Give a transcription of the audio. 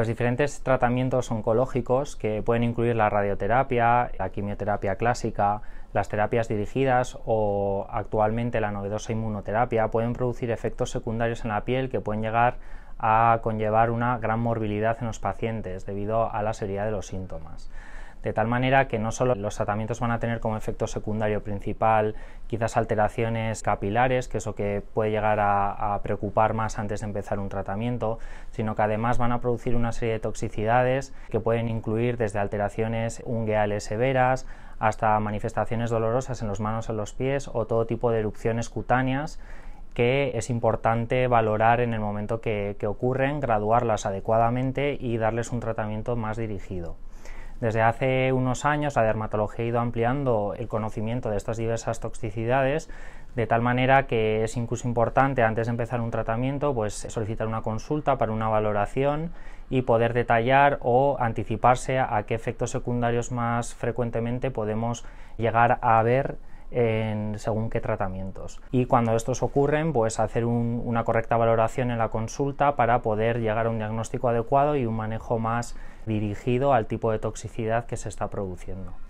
los diferentes tratamientos oncológicos que pueden incluir la radioterapia, la quimioterapia clásica, las terapias dirigidas o actualmente la novedosa inmunoterapia pueden producir efectos secundarios en la piel que pueden llegar a conllevar una gran morbilidad en los pacientes debido a la seriedad de los síntomas de tal manera que no solo los tratamientos van a tener como efecto secundario principal quizás alteraciones capilares, que es lo que puede llegar a, preocupar más antes de empezar un tratamiento, sino que además van a producir una serie de toxicidades que pueden incluir desde alteraciones ungueales severas, hasta manifestaciones dolorosas en los manos o los pies o todo tipo de erupciones cutáneas que es importante valorar en el momento que ocurren, graduarlas adecuadamente y darles un tratamiento más dirigido. Desde hace unos años la dermatología ha ido ampliando el conocimiento de estas diversas toxicidades de tal manera que es incluso importante antes de empezar un tratamiento pues solicitar una consulta para una valoración y poder detallar o anticiparse a qué efectos secundarios más frecuentemente podemos llegar a ver según qué tratamientos. Y cuando estos ocurren, pues hacer una correcta valoración en la consulta para poder llegar a un diagnóstico adecuado y un manejo más dirigido al tipo de toxicidad que se está produciendo.